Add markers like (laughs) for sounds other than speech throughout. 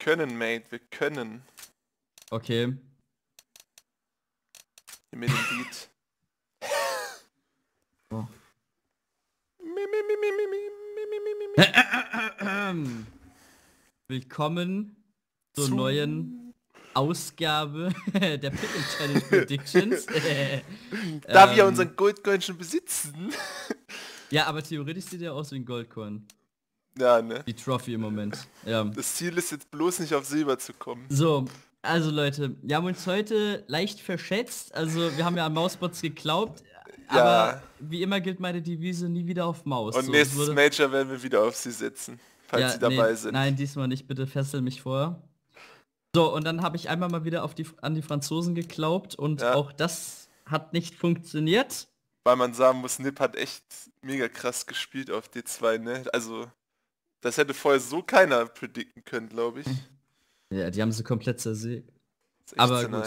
können, Mate, wir können. Okay. Mit dem Beat. Willkommen zur Zu neuen Ausgabe (laughs) der Pickle Challenge Predictions. (laughs) da ähm, wir unseren Goldcoin schon besitzen. ja, aber theoretisch sieht er aus wie ein Goldcoin. Ja, ne? Die Trophy im Moment. Ja. Das Ziel ist jetzt bloß nicht auf Silber zu kommen. So, also Leute, wir haben uns heute leicht verschätzt. Also wir haben ja an Mausbots geglaubt. Ja. Aber wie immer gilt meine Devise nie wieder auf Maus. Und so, nächstes würde... Major werden wir wieder auf sie setzen, falls ja, sie dabei nee, sind. Nein, diesmal nicht. Bitte fessel mich vorher. So, und dann habe ich einmal mal wieder auf die, an die Franzosen geglaubt und ja. auch das hat nicht funktioniert. Weil man sagen muss, Nip hat echt mega krass gespielt auf D2, ne? Also das hätte vorher so keiner predikten können, glaube ich. Ja, die haben sie komplett zersägt. Aber gut.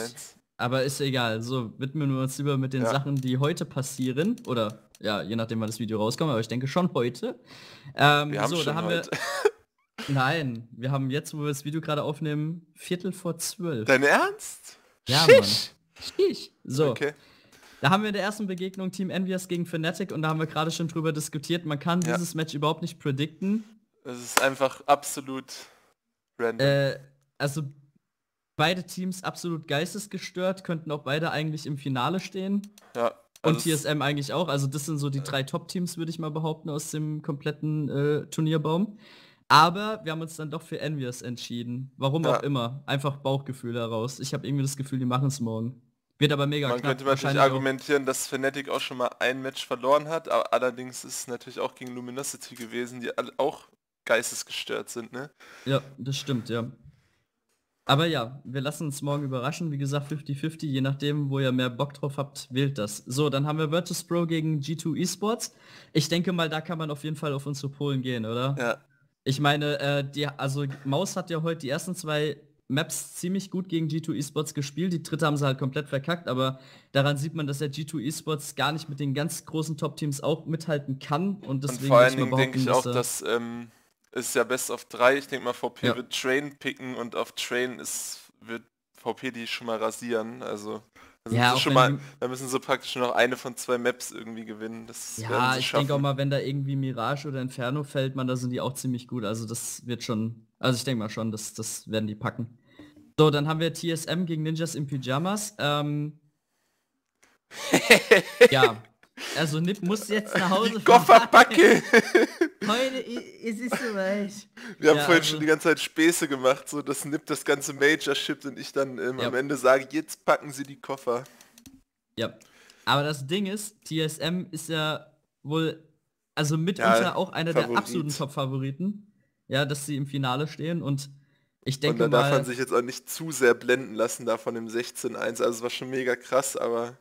Aber ist egal. So, widmen wir uns lieber mit den ja. Sachen, die heute passieren. Oder ja, je nachdem, wann das Video rauskommt, aber ich denke schon heute. Ähm, wir haben so, schon haben heute. Wir... (laughs) Nein, wir haben jetzt, wo wir das Video gerade aufnehmen, Viertel vor zwölf. Dein Ernst? Ja, Schisch. Mann. Schisch. So. Okay. Da haben wir in der ersten Begegnung Team Envious gegen Fnatic und da haben wir gerade schon drüber diskutiert, man kann ja. dieses Match überhaupt nicht predikten. Es ist einfach absolut random. Äh, also beide Teams absolut geistesgestört, könnten auch beide eigentlich im Finale stehen. Ja. Also Und TSM eigentlich auch. Also das sind so die drei Top-Teams, würde ich mal behaupten, aus dem kompletten äh, Turnierbaum. Aber wir haben uns dann doch für Envious entschieden. Warum ja. auch immer. Einfach Bauchgefühl heraus. Ich habe irgendwie das Gefühl, die machen es morgen. Wird aber mega Man knapp. könnte natürlich argumentieren, dass Fnatic auch schon mal ein Match verloren hat, aber allerdings ist es natürlich auch gegen Luminosity gewesen, die auch geistesgestört sind, ne? Ja, das stimmt, ja. Aber ja, wir lassen uns morgen überraschen. Wie gesagt, 50-50, je nachdem, wo ihr mehr Bock drauf habt, wählt das. So, dann haben wir Virtus Pro gegen G2 Esports. Ich denke mal, da kann man auf jeden Fall auf unsere Polen gehen, oder? Ja. Ich meine, äh, die, also Maus hat ja heute die ersten zwei Maps ziemlich gut gegen G2 Esports gespielt. Die dritte haben sie halt komplett verkackt, aber daran sieht man, dass der G2 Esports gar nicht mit den ganz großen Top-Teams auch mithalten kann. Und deswegen und vor allen Dingen denke ich auch, dass ähm es ist ja best of 3. Ich denke mal, VP ja. wird Train picken und auf Train ist, wird VP die schon mal rasieren. Also ja, schon mal, da müssen sie praktisch noch eine von zwei Maps irgendwie gewinnen. Das ja, ich denke auch mal, wenn da irgendwie Mirage oder Inferno fällt, man, da sind die auch ziemlich gut. Also das wird schon, also ich denke mal schon, das, das werden die packen. So, dann haben wir TSM gegen Ninjas in Pyjamas. Ähm, (laughs) ja, also Nip muss jetzt nach Hause Die Koffer packe. (laughs) Heute, es ist soweit. Wir haben ja, vorhin also, schon die ganze Zeit Späße gemacht, so dass Nip das ganze Major schippt und ich dann ähm, ja. am Ende sage, jetzt packen sie die Koffer. Ja. Aber das Ding ist, TSM ist ja wohl, also mitunter ja, auch einer Favorit. der absoluten Top-Favoriten. Ja, dass sie im Finale stehen und ich denke und da mal... darf man sich jetzt auch nicht zu sehr blenden lassen da von dem 16-1. Also es war schon mega krass, aber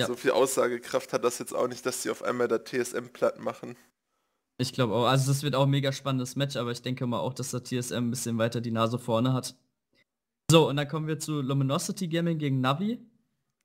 ja. So viel Aussagekraft hat das jetzt auch nicht, dass sie auf einmal der TSM platt machen. Ich glaube auch. Also das wird auch ein mega spannendes Match, aber ich denke mal auch, dass der TSM ein bisschen weiter die Nase vorne hat. So, und dann kommen wir zu Luminosity Gaming gegen Navi.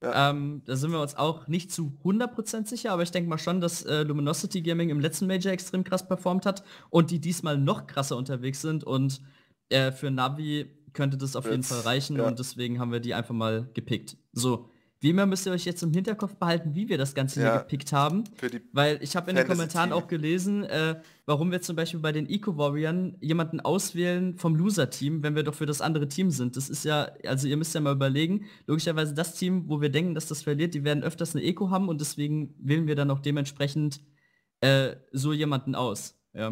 Ja. Ähm, da sind wir uns auch nicht zu 100% sicher, aber ich denke mal schon, dass äh, Luminosity Gaming im letzten Major extrem krass performt hat und die diesmal noch krasser unterwegs sind und äh, für Navi könnte das auf Jetzt, jeden Fall reichen ja. und deswegen haben wir die einfach mal gepickt. So, wie immer müsst ihr euch jetzt im Hinterkopf behalten, wie wir das Ganze ja, hier gepickt haben. weil ich habe in den Kommentaren auch gelesen, äh, warum wir zum Beispiel bei den Eco-Warriorn jemanden auswählen vom Loser-Team, wenn wir doch für das andere Team sind. Das ist ja, also ihr müsst ja mal überlegen, logischerweise das Team, wo wir denken, dass das verliert, die werden öfters eine Eco haben und deswegen wählen wir dann auch dementsprechend äh, so jemanden aus. Ja.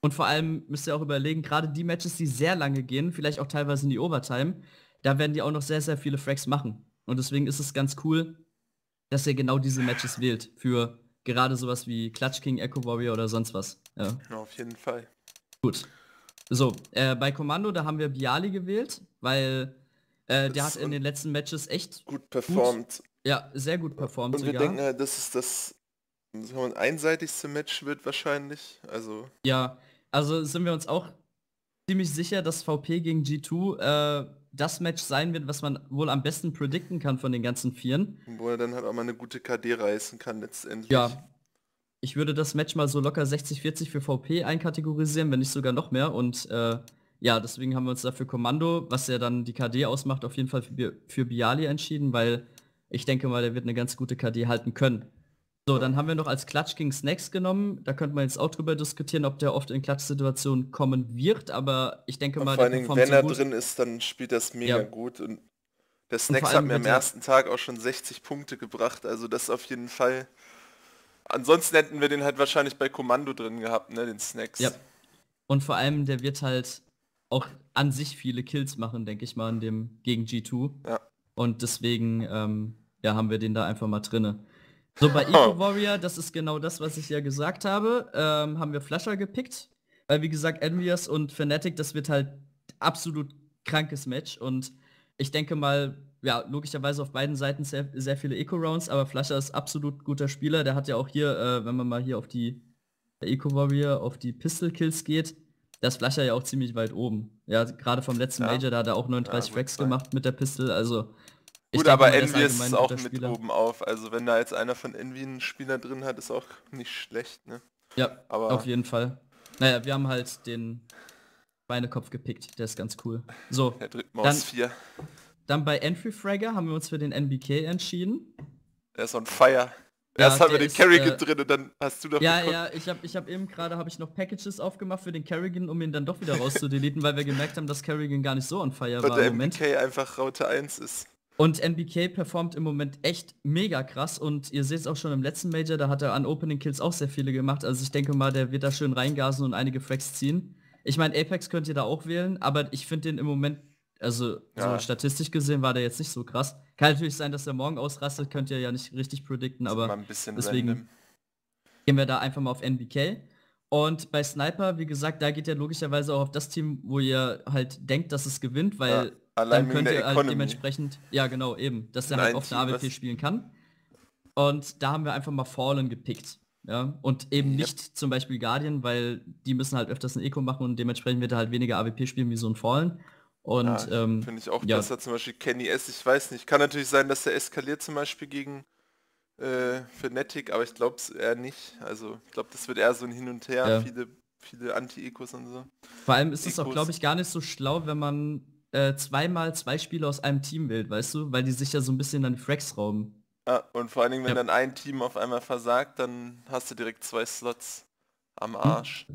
Und vor allem müsst ihr auch überlegen, gerade die Matches, die sehr lange gehen, vielleicht auch teilweise in die Overtime, da werden die auch noch sehr, sehr viele Frags machen. Und deswegen ist es ganz cool, dass er genau diese Matches wählt für gerade sowas wie Clutch King, Echo Warrior oder sonst was. Ja. ja auf jeden Fall. Gut. So, äh, bei Kommando, da haben wir Biali gewählt, weil äh, der hat in den letzten Matches echt gut performt. Gut, ja, sehr gut performt Und sogar. wir denken halt, dass es das, das einseitigste Match wird wahrscheinlich. Also. Ja, also sind wir uns auch ziemlich sicher, dass VP gegen G2 äh, das Match sein wird, was man wohl am besten predikten kann von den ganzen Vieren. Wo er dann halt auch mal eine gute KD reißen kann letztendlich. Ja. Ich würde das Match mal so locker 60-40 für VP einkategorisieren, wenn nicht sogar noch mehr. Und äh, ja, deswegen haben wir uns dafür Kommando, was ja dann die KD ausmacht, auf jeden Fall für, für Bialy entschieden, weil ich denke mal, der wird eine ganz gute KD halten können. So, dann haben wir noch als Klatsch gegen Snacks genommen. Da könnte man jetzt auch drüber diskutieren, ob der oft in Klatschsituationen kommen wird, aber ich denke mal... Vor allen Dingen, wenn er gut. drin ist, dann spielt das mega ja. gut. Und der Snacks und hat mir am ersten Tag auch schon 60 Punkte gebracht, also das auf jeden Fall. Ansonsten hätten wir den halt wahrscheinlich bei Kommando drin gehabt, ne, den Snacks. Ja. Und vor allem, der wird halt auch an sich viele Kills machen, denke ich mal, in dem gegen G2. Ja. Und deswegen ähm, ja, haben wir den da einfach mal drinne. So bei Eco Warrior, das ist genau das, was ich ja gesagt habe, ähm, haben wir Flasher gepickt. Weil wie gesagt, Envious und Fnatic, das wird halt absolut krankes Match. Und ich denke mal, ja, logischerweise auf beiden Seiten sehr, sehr viele Eco-Rounds, aber Flasher ist absolut guter Spieler. Der hat ja auch hier, äh, wenn man mal hier auf die Eco-Warrior, auf die Pistol-Kills geht, da ist Flasher ja auch ziemlich weit oben. Ja, gerade vom letzten ja. Major, da hat er auch 39 ja, Racks gemacht mit der Pistol. Also Gut, denke, aber Envy ist, ist auch mit oben auf. Also wenn da jetzt einer von Envy einen Spieler drin hat, ist auch nicht schlecht, ne? Ja, aber auf jeden Fall. Naja, wir haben halt den Beinekopf gepickt. Der ist ganz cool. So, er (laughs) drückt Maus dann, 4. Dann bei Entry Fragger haben wir uns für den NBK entschieden. Der ist on fire. Ja, Erst haben wir den Kerrigan äh, drin und dann hast du doch Ja, geguckt. ja, ich habe ich hab eben gerade habe noch Packages aufgemacht für den Kerrigan, um ihn dann doch wieder rauszudeleten, weil wir gemerkt haben, dass Kerrigan gar nicht so on fire und war der im MBK einfach Raute 1 ist. Und MBK performt im Moment echt mega krass und ihr seht es auch schon im letzten Major, da hat er an Opening Kills auch sehr viele gemacht. Also ich denke mal, der wird da schön reingasen und einige Fracks ziehen. Ich meine, Apex könnt ihr da auch wählen, aber ich finde den im Moment, also ja. so statistisch gesehen war der jetzt nicht so krass. Kann natürlich sein, dass er morgen ausrastet, könnt ihr ja nicht richtig predikten, aber deswegen random. gehen wir da einfach mal auf NBK. Und bei Sniper, wie gesagt, da geht er logischerweise auch auf das Team, wo ihr halt denkt, dass es gewinnt, weil ja Allein dann könnte er halt dementsprechend, ja genau, eben, dass er halt auf der AWP spielen kann. Und da haben wir einfach mal Fallen gepickt. Ja, und eben yep. nicht zum Beispiel Guardian, weil die müssen halt öfters ein Eco machen und dementsprechend wird er halt weniger AWP spielen wie so ein Fallen. Und ja, ah, ähm, finde ich auch ja. besser, zum Beispiel Kenny S, ich weiß nicht. Kann natürlich sein, dass er eskaliert zum Beispiel gegen äh, Fnatic, aber ich glaube es eher nicht. Also ich glaube, das wird eher so ein Hin und Her, ja. viele, viele Anti-Ecos und so. Vor allem ist es auch, glaube ich, gar nicht so schlau, wenn man äh, zweimal zwei Spieler aus einem Team wählt, weißt du? Weil die sich ja so ein bisschen dann die Fracks rauben. Ja, und vor allen Dingen, wenn ja. dann ein Team auf einmal versagt, dann hast du direkt zwei Slots am hm. Arsch.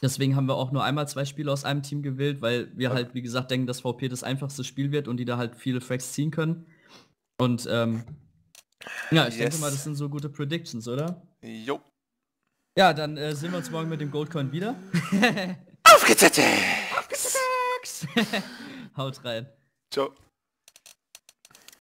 Deswegen haben wir auch nur einmal zwei Spieler aus einem Team gewählt, weil wir okay. halt, wie gesagt, denken, dass VP das einfachste Spiel wird und die da halt viele Fracks ziehen können. Und ähm, ja, ich yes. denke mal, das sind so gute Predictions, oder? Jo. Ja, dann äh, sehen wir uns morgen mit dem Goldcoin wieder. Aufgezettelt! (laughs) Aufgezettelt! (laughs) Haut rein. Ciao.